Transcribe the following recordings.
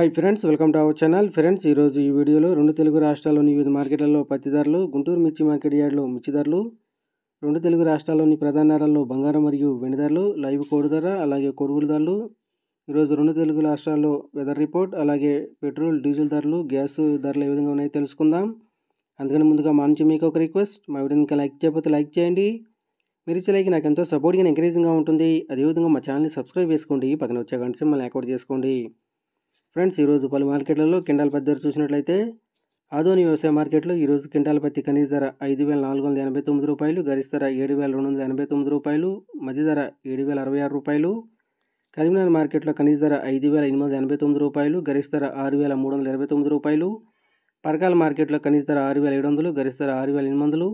hi friends welcome to our channel friends ఈరోజు ఈ వీడియోలో రెండు తెలుగు రాష్ట్రాల్లోని వివిధ మార్కెట్లలో పత్తి ధరలు గుంటూరు మిర్చి మార్కెట్ యార్డ్లో మిర్చి ధరలు రెండు తెలుగు రాష్ట్రాల్లోని ప్రధాన నగరాల్లో బంగారం మరియు వెండి ధరలు లైవ్ కోడి ధర అలాగే కొడుగుల ధరలు ఈరోజు రెండు తెలుగు రాష్ట్రాల్లో వెదర్ రిపోర్ట్ అలాగే పెట్రోల్ డీజిల్ ధరలు గ్యాస్ ధరలు ఏ విధంగా ఉన్నాయో తెలుసుకుందాం అందుకని ముందుగా మా నుంచి మీకు ఒక రిక్వెస్ట్ మా ఇంకా లైక్ చేయకపోతే లైక్ చేయండి మీరు ఇచ్చే లైక్ నాకు ఎంతో సపోర్ట్గా ఎంకరేజింగ్గా ఉంటుంది అదేవిధంగా మా ఛానల్ని సబ్స్క్రైబ్ చేసుకోండి పక్కన వచ్చే కంటే మళ్ళీ యాక్టివేట్ చేసుకోండి ఫ్రెండ్స్ ఈరోజు పలు మార్కెట్లలో కింటాల్ పత్తి ధర చూసినట్లయితే ఆధోని వ్యవసాయ మార్కెట్లో ఈరోజు కింటాల్ పత్తి కనీస ధర ఐదు వేల నాలుగు వందల ఎనభై తొమ్మిది రూపాయలు గరిష్ట ధర ఏడు వేల రెండు వందల ఎనభై తొమ్మిది రూపాయలు మధ్య ధర ఏడు వేల అరవై ఆరు రూపాయలు కరీంనగర్ మార్కెట్లో కనీస ధర ఐదు వేల ఎనిమిది వందల ఎనభై తొమ్మిది రూపాయలు గరిష్ట ధర ఆరు వేల మూడు వందల ఇరవై తొమ్మిది రూపాయలు పరకాల మార్కెట్లో కనీస ధర ఆరు వేల ఏడు వందలు గరిష్ట ధర ఆరు వేల ఎనిమిది వందలు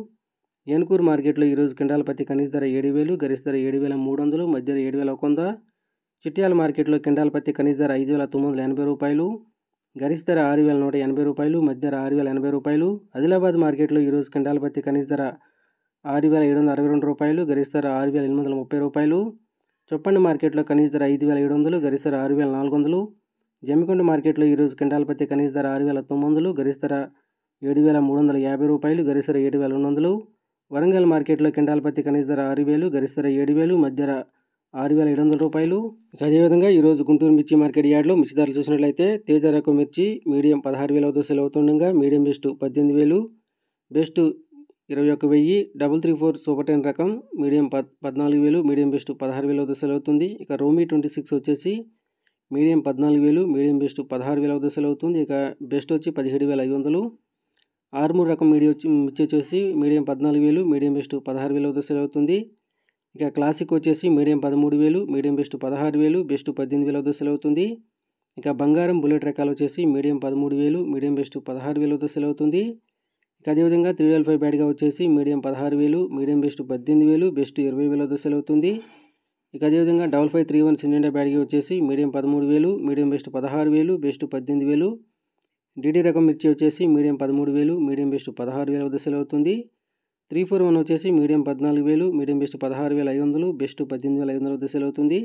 ఏనుకూరు మార్కెట్లో ఈరోజు కింటాల పత్తి కనీస ధర ఏడు వేలు గరిష్ట ధర ఏడు వేల మూడు వందలు మధ్య ఏడు వేల ఒక వంద చిట్యాల మార్కెట్లో కింటాల్ పత్తి కనీస ధర ఐదు వేల తొమ్మిది వందల ఎనభై రూపాయలు గరిష్ట ధర ఆరు వేల నూట ఎనభై రూపాయలు మధ్య ధర ఆరు వేల ఎనభై రూపాయలు ఆదిలాబాద్ మార్కెట్లో ఈరోజు కింటాల్ పత్తి కనీస ధర ఆరు వేల ఏడు వందల అరవై రెండు రూపాయలు గరిష్ట ధర ఆరు వేల ఎనిమిది వందల ముప్పై రూపాయలు చొప్పండి మార్కెట్లో కనీస ధర ఐదు వేల ఏడు వందలు గరిష్ట ధర ఆరు వేల నాలుగు వందలు జమ్మికొండ మార్కెట్లో ఈరోజు కింటాల్ పత్తి కనీస ధర ఆరు వేల తొమ్మిది వందలు గరిష్ట ధర ఏడు వేల మూడు వందల యాభై రూపాయలు గరిష్ట ధర ఏడు వేల రెండు వందలు వరంగల్ మార్కెట్లో కింటాల్ పత్తి కనీస ధర ఆరు వేలు గరిష్ట ధర ఏడు వేలు మధ్య ఆరు వేల ఏడు వందల రూపాయలు ఇక అదేవిధంగా ఈరోజు గుంటూరు మిర్చి మార్కెట్ యార్డ్లో మిర్చి ధరలు చూసినట్లయితే తేజ రకం మిర్చి మీడియం పదహారు వేల ఐదు సెల్ అవుతుండగా మీడియం బెస్ట్ పద్దెనిమిది వేలు బెస్ట్ ఇరవై ఒక వెయ్యి double three four super ten రకం మీడియం పద్ పద్నాలుగు వేలు మీడియం బెస్ట్ పదహారు వేల ఐదు సెల్ అవుతుంది ఇక రోమీ ట్వంటీ సిక్స్ వచ్చేసి మీడియం పద్నాలుగు వేలు మీడియం బెస్ట్ పదహారు వేల ఐదు సెల్ అవుతుంది ఇక బెస్ట్ వచ్చి పదిహేడు వేల ఐదు వందలు ఆరు మూడు రకం మీడియం వచ్చి మిర్చి వచ్చేసి మీడియం పద్నాలుగు వేలు మీడియం బెస్ట్ పదహారు వేల ఐదు సెల్ అవుతుంది ఇక క్లాసిక్ వచ్చేసి మీడియం పదమూడు వేలు మీడియం బెస్ట్ పదహారు వేలు బెస్ట్ పద్దెనిమిది వేల దశలు సెలవుతుంది ఇక బంగారం బుల్లెట్ రకాలు వచ్చేసి మీడియం పదమూడు వేలు మీడియం బెస్ట్ పదహారు వేల దశలు సెలవుతుంది ఇక అదేవిధంగా త్రీ డల్ ఫైవ్ బ్యాడ్గా వచ్చేసి మీడియం పదహారు వేలు మీడియం బెస్ట్ పద్దెనిమిది వేలు బెస్ట్ ఇరవై వేల దశలు సెలవుతుంది ఇక అదేవిధంగా డబల్ ఫైవ్ త్రీ వన్ సింజెండా బ్యాడ్గా వచ్చేసి మీడియం పదమూడు వేలు మీడియం బెస్ట్ పదహారు వేలు బెస్ట్ పద్దెనిమిది వేలు డీడీ రకం మిర్చి వచ్చేసి మీడియం పదమూడు వేలు మీడియం బెస్ట్ పదహారు వేల వద్ద సెలవుతుంది త్రీ ఫోర్ వన్ వచ్చేసి మీడియం పద్నాలుగు వేలు మీడియం బెస్ట్ పదహారు వేల ఐదు వందలు బెస్ట్ పద్దెనిమిది వేల ఐదు వందలు దశలు అవుతుంది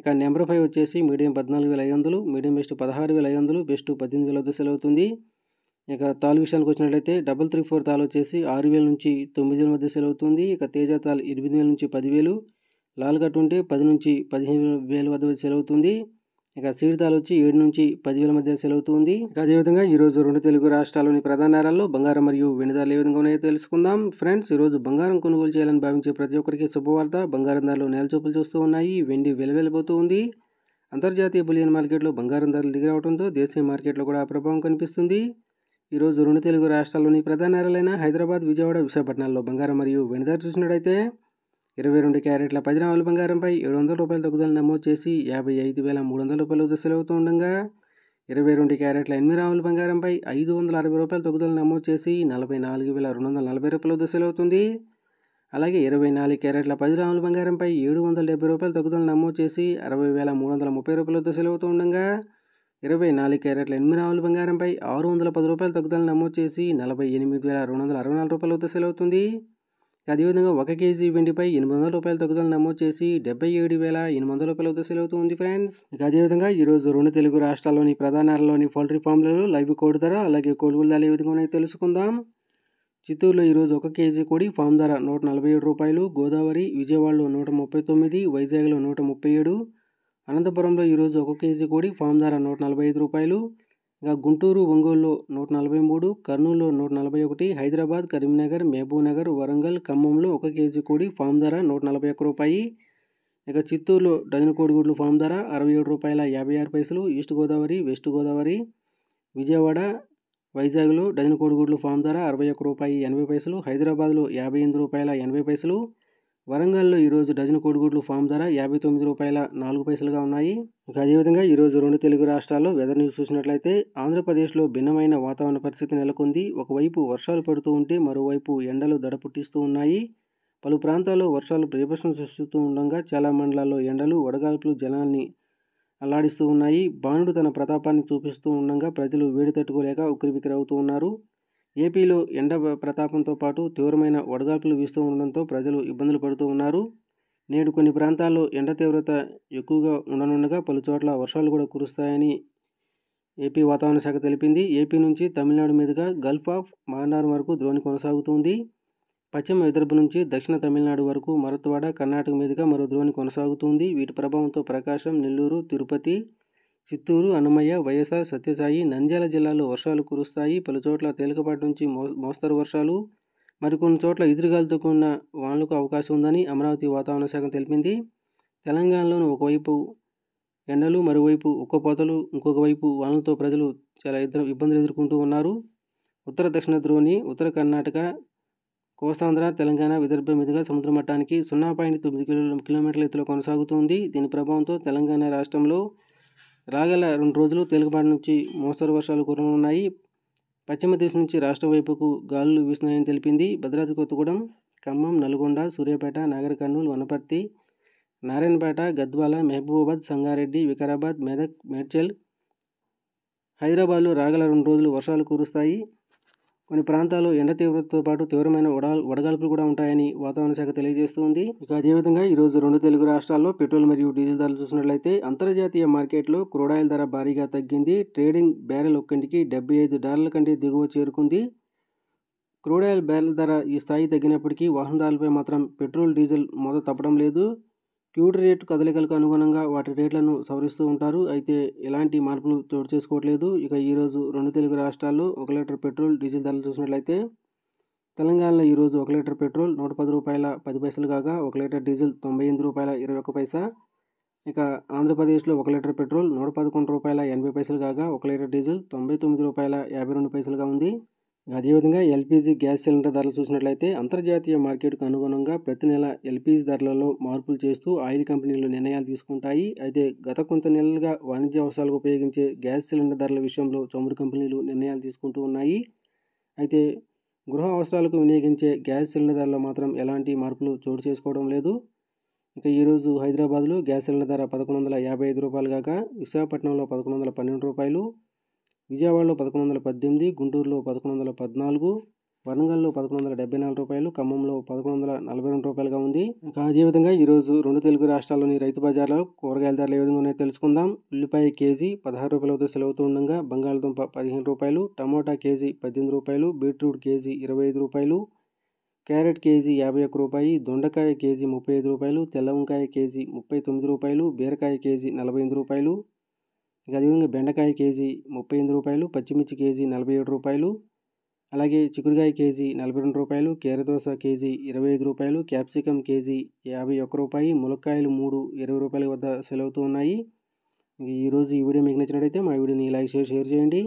ఇక నెంబర్ ఫైవ్ వచ్చేసి మీడియం పద్నాలుగు వేల ఐదు వందలు మీడియం బెస్ట్ పదహారు వేల ఐదు వందలు బెస్ట్ పద్దెనిమిది వేల దశలు అవుతుంది ఇక తాలు విషయానికి వచ్చినట్లయితే డబల్ త్రీ ఫోర్ తాలు వచ్చేసి ఆరు వేల నుంచి తొమ్మిది వేల మధ్య సేల్ అవుతుంది ఇక తేజ తాలు ఎనిమిది వేల నుంచి పదివేలు లాల్ కట్ ఉంటే పది నుంచి పదిహేను వేల వద్ద సేల్ అవుతుంది ఇక సీడ్తాలు వచ్చి ఏడు నుంచి పదివేల మధ్య సెలవుతుంది ఇక అదేవిధంగా ఈరోజు రెండు తెలుగు రాష్ట్రాల్లోని ప్రధాన నేరాల్లో బంగారం మరియు వెండి ఏ విధంగా ఉన్నాయో తెలుసుకుందాం ఫ్రెండ్స్ ఈరోజు బంగారం కొనుగోలు చేయాలని భావించే ప్రతి ఒక్కరికి శుభవార్త బంగారం ధరలు నేలచూపులు చూస్తూ ఉన్నాయి వెండి వెలవెలిపోతూ ఉంది అంతర్జాతీయ బులియన్ మార్కెట్లో బంగారం ధరలు దిగిరవడంతో దేశీయ మార్కెట్లో కూడా ప్రభావం కనిపిస్తుంది ఈరోజు రెండు తెలుగు రాష్ట్రాల్లోని ప్రధాన నేరాలైన హైదరాబాద్ విజయవాడ విశాఖపట్నాల్లో బంగారం మరియు వెండి చూసినట్టయితే ఇరవై రెండు క్యారెట్ల పది రావుల బంగారంపై ఏడు వందల రూపాయల తగ్గుదల నమోదు చేసి యాభై ఐదు వేల మూడు వందల రూపాయలు దశలవుతూ ఉండగా ఇరవై రెండు క్యారెట్ల ఎనిమిది రావుల బంగారంపై ఐదు వందల అరవై రూపాయల తగ్గుదల నమోదు చేసి నలభై నాలుగు వేల రెండు వందల నలభై రూపాయలు దశలవుతుంది అలాగే ఇరవై నాలుగు క్యారెట్ల పది రాముల బంగారంపై ఏడు వందల డెబ్బై రూపాయల తగ్గుదల నమోదు చేసి అరవై వేల మూడు వందల ముప్పై రూపాయలు దశలవుతూ ఉండగా ఇరవై నాలుగు క్యారెట్ల ఎనిమిది రావుల బంగారంపై ఆరు వందల పది రూపాయల తగ్గుదల నమోదు చేసి నలభై ఎనిమిది వేల రెండు వందల అరవై నాలుగు రూపాయలు దశలవుతుంది అదేవిధంగా ఒక కేజీ వెండిపై ఎనిమిది వందల రూపాయల తగ్గుదల నమోదు చేసి డెబ్బై ఏడు వేల ఎనిమిది వందల రూపాయల వద్ద సెలవుతూ ఉంది ఫ్రెండ్స్ ఇక అదేవిధంగా ఈరోజు రెండు తెలుగు రాష్ట్రాల్లోని ప్రధానాలలోని పౌల్ట్రీ ఫామ్లలో లైవ్ కోడి ధర అలాగే కొనుగోలు ధర ఏ విధంగా తెలుసుకుందాం చిత్తూరులో ఈరోజు ఒక కేజీ కోడి ఫామ్ ధర నూట నలభై ఏడు రూపాయలు గోదావరి విజయవాడలో నూట ముప్పై తొమ్మిది వైజాగ్లో నూట ముప్పై ఏడు అనంతపురంలో ఈరోజు ఒక కేజీ కోడి ఫామ్ ధర నూట నలభై ఐదు రూపాయలు ఇక గుంటూరు ఒంగోలులో నూట నలభై మూడు కర్నూలులో నూట నలభై ఒకటి హైదరాబాద్ కరీంనగర్ మహబూబ్నగర్ వరంగల్ ఖమ్మంలో ఒక కేజీ కోడి ఫామ్ ధర నూట నలభై ఒక్క రూపాయి ఇక చిత్తూరులో డజన్ కోడిగుడ్లు ఫామ్ ధర అరవై ఏడు రూపాయల యాభై ఆరు పైసలు ఈస్ట్ గోదావరి వెస్ట్ గోదావరి విజయవాడ వైజాగ్లో డజన్ కోడిగుడ్లు ఫామ్ ధర అరవై ఒక్క రూపాయి ఎనభై పైసలు హైదరాబాద్లో యాభై ఎనిమిది రూపాయల ఎనభై పైసలు వరంగల్లో ఈరోజు డజన్ కోడిగుడ్లు ఫామ్ ధర యాభై తొమ్మిది రూపాయల నాలుగు పైసలుగా ఉన్నాయి ఇక అదేవిధంగా ఈరోజు రెండు తెలుగు రాష్ట్రాల్లో వెదర్ న్యూస్ చూసినట్లయితే ఆంధ్రప్రదేశ్లో భిన్నమైన వాతావరణ పరిస్థితి నెలకొంది ఒకవైపు వర్షాలు పడుతూ ఉంటే మరోవైపు ఎండలు దడ పుట్టిస్తూ ఉన్నాయి పలు ప్రాంతాల్లో వర్షాలు ప్రతిపక్షం సృష్టిస్తూ ఉండగా చాలా మండలాల్లో ఎండలు వడగాల్పులు జలాన్ని అల్లాడిస్తూ ఉన్నాయి బాణుడు తన ప్రతాపాన్ని చూపిస్తూ ఉండగా ప్రజలు వేడి తట్టుకోలేక ఉక్కిరిబిక్కిరవుతూ ఉన్నారు ఏపీలో ఎండ ప్రతాపంతో పాటు తీవ్రమైన వడగాల్పులు వీస్తూ ఉండడంతో ప్రజలు ఇబ్బందులు పడుతూ ఉన్నారు నేడు కొన్ని ప్రాంతాల్లో ఎండ తీవ్రత ఎక్కువగా ఉండనుండగా పలుచోట్ల వర్షాలు కూడా కురుస్తాయని ఏపీ వాతావరణ శాఖ తెలిపింది ఏపీ నుంచి తమిళనాడు మీదుగా గల్ఫ్ ఆఫ్ మహానార్ వరకు ద్రోణి కొనసాగుతుంది పశ్చిమ విదర్భ నుంచి దక్షిణ తమిళనాడు వరకు మరత్వాడ కర్ణాటక మీదుగా మరో ద్రోణి కొనసాగుతుంది వీటి ప్రభావంతో ప్రకాశం నెల్లూరు తిరుపతి చిత్తూరు అన్నమయ్య వైఎస్ఆర్ సత్యసాయి నంద్యాల జిల్లాలో వర్షాలు కురుస్తాయి పలుచోట్ల తేలికపాటి నుంచి మో మోస్తరు వర్షాలు మరికొన్ని చోట్ల ఎదురుగాలుతో కూడిన వానలకు అవకాశం ఉందని అమరావతి వాతావరణ శాఖ తెలిపింది తెలంగాణలోని ఒకవైపు ఎండలు మరోవైపు ఉక్కపోతలు ఇంకొక వైపు వానలతో ప్రజలు చాలా ఇద్దరు ఇబ్బందులు ఎదుర్కొంటూ ఉన్నారు ఉత్తర దక్షిణ ధ్రువుని ఉత్తర కర్ణాటక కోస్తాంధ్ర తెలంగాణ విదర్భ మీదుగా సముద్ర మట్టానికి సున్నా పాయింట్ తొమ్మిది కిలో కిలోమీటర్ల ఎత్తులో కొనసాగుతుంది దీని ప్రభావంతో తెలంగాణ రాష్ట్రంలో రాగల రెండు రోజులు తేలికపాటి నుంచి మోస్తరు వర్షాలు కురవనున్నాయి పశ్చిమ దిశ నుంచి రాష్ట్ర వైపుకు గాలులు వీస్తున్నాయని తెలిపింది భద్రాద్రి కొత్తగూడెం ఖమ్మం నల్గొండ సూర్యాపేట నాగర్ కర్నూలు వనపర్తి నారాయణపేట గద్వాల మహబూబాబాద్ సంగారెడ్డి వికారాబాద్ మెదక్ మేడ్చల్ హైదరాబాద్లో రాగల రెండు రోజులు వర్షాలు కురుస్తాయి కొన్ని ప్రాంతాల్లో ఎండ తీవ్రతతో పాటు తీవ్రమైన వడాల్ వడగాల్పులు కూడా ఉంటాయని వాతావరణ శాఖ తెలియజేస్తుంది ఇక అదేవిధంగా ఈరోజు రెండు తెలుగు రాష్ట్రాల్లో పెట్రోల్ మరియు డీజిల్ ధరలు చూసినట్లయితే అంతర్జాతీయ మార్కెట్లో క్రూడాయిల్ ధర భారీగా తగ్గింది ట్రేడింగ్ బ్యారెల్ ఒక్కంటికి డెబ్బై ఐదు డాలర్ల కంటే దిగువ చేరుకుంది క్రూడాయిల్ బ్యారెల్ ధర ఈ స్థాయి తగ్గినప్పటికీ వాహనదారులపై మాత్రం పెట్రోల్ డీజిల్ మొదట తప్పడం లేదు క్యూడ్ రేటు కదలికలకు అనుగుణంగా వాటి రేట్లను సవరిస్తూ ఉంటారు అయితే ఎలాంటి మార్పులు చోటు చేసుకోవట్లేదు ఇక ఈరోజు రెండు తెలుగు రాష్ట్రాల్లో ఒక లీటర్ పెట్రోల్ డీజిల్ ధరలు చూసినట్లయితే తెలంగాణలో ఈరోజు ఒక లీటర్ పెట్రోల్ నూట పది రూపాయల పది పైసలు కాగా ఒక లీటర్ డీజిల్ తొంభై ఎనిమిది రూపాయల ఇరవై ఒక్క పైసా ఇక ఆంధ్రప్రదేశ్లో ఒక లీటర్ పెట్రోల్ నూట పదకొండు రూపాయల ఎనభై పైసలు కాగా ఒక లీటర్ డీజిల్ తొంభై తొమ్మిది రూపాయల యాభై రెండు పైసలుగా ఉంది అదేవిధంగా ఎల్పిజి గ్యాస్ సిలిండర్ ధరలు చూసినట్లయితే అంతర్జాతీయ మార్కెట్కు అనుగుణంగా ప్రతి నెల ఎల్పిజి ధరలలో మార్పులు చేస్తూ ఆయిల్ కంపెనీలు నిర్ణయాలు తీసుకుంటాయి అయితే గత కొంత నెలలుగా వాణిజ్య అవసరాలకు ఉపయోగించే గ్యాస్ సిలిండర్ ధరల విషయంలో చమురు కంపెనీలు నిర్ణయాలు తీసుకుంటూ ఉన్నాయి అయితే గృహ అవసరాలకు వినియోగించే గ్యాస్ సిలిండర్ ధరలో మాత్రం ఎలాంటి మార్పులు చోటు చేసుకోవడం లేదు ఇక ఈరోజు హైదరాబాద్లో గ్యాస్ సిలిండర్ ధర పదకొండు వందల యాభై ఐదు రూపాయలు విశాఖపట్నంలో పదకొండు వందల పన్నెండు రూపాయలు విజయవాడలో పదకొండు వందల పద్దెనిమిది గుంటూరులో పదకొండు వందల పద్నాలుగు వరంగల్లో పదకొండు వందల డెబ్బై నాలుగు రూపాయలు ఖమ్మంలో పదకొండు వందల నలభై రెండు రూపాయలుగా ఉంది అదేవిధంగా ఈరోజు రెండు తెలుగు రాష్ట్రాల్లోని రైతు బజార్లో కూరగాయల ధరలు ఏ విధంగా ఉన్నాయో తెలుసుకుందాం ఉల్లిపాయ కేజీ పదహారు రూపాయల వద్ద సెలవుతూ ఉండగా బంగాళదుంప పదిహేను రూపాయలు టమోటా కేజీ పద్దెనిమిది రూపాయలు బీట్రూట్ కేజీ ఇరవై ఐదు రూపాయలు క్యారెట్ కేజీ యాభై ఒక్క రూపాయి దొండకాయ కేజీ ముప్పై ఐదు రూపాయలు తెల్ల వంకాయ కేజీ ముప్పై తొమ్మిది రూపాయలు బీరకాయ కేజీ నలభై ఎనిమిది రూపాయలు ఇక అదేవిధంగా బెండకాయ కేజీ ముప్పై ఎనిమిది రూపాయలు పచ్చిమిర్చి కేజీ నలభై ఏడు రూపాయలు అలాగే చిక్కుడుకాయ కేజీ నలభై రెండు రూపాయలు కీరదోస కేజీ ఇరవై ఐదు రూపాయలు క్యాప్సికమ్ కేజీ యాభై ఒక్క రూపాయి ములక్కాయలు మూడు ఇరవై రూపాయల వద్ద సెలవుతూ ఉన్నాయి ఈరోజు ఈ వీడియో మీకు నచ్చినట్టయితే మా వీడియోని లైక్ షేర్ షేర్ చేయండి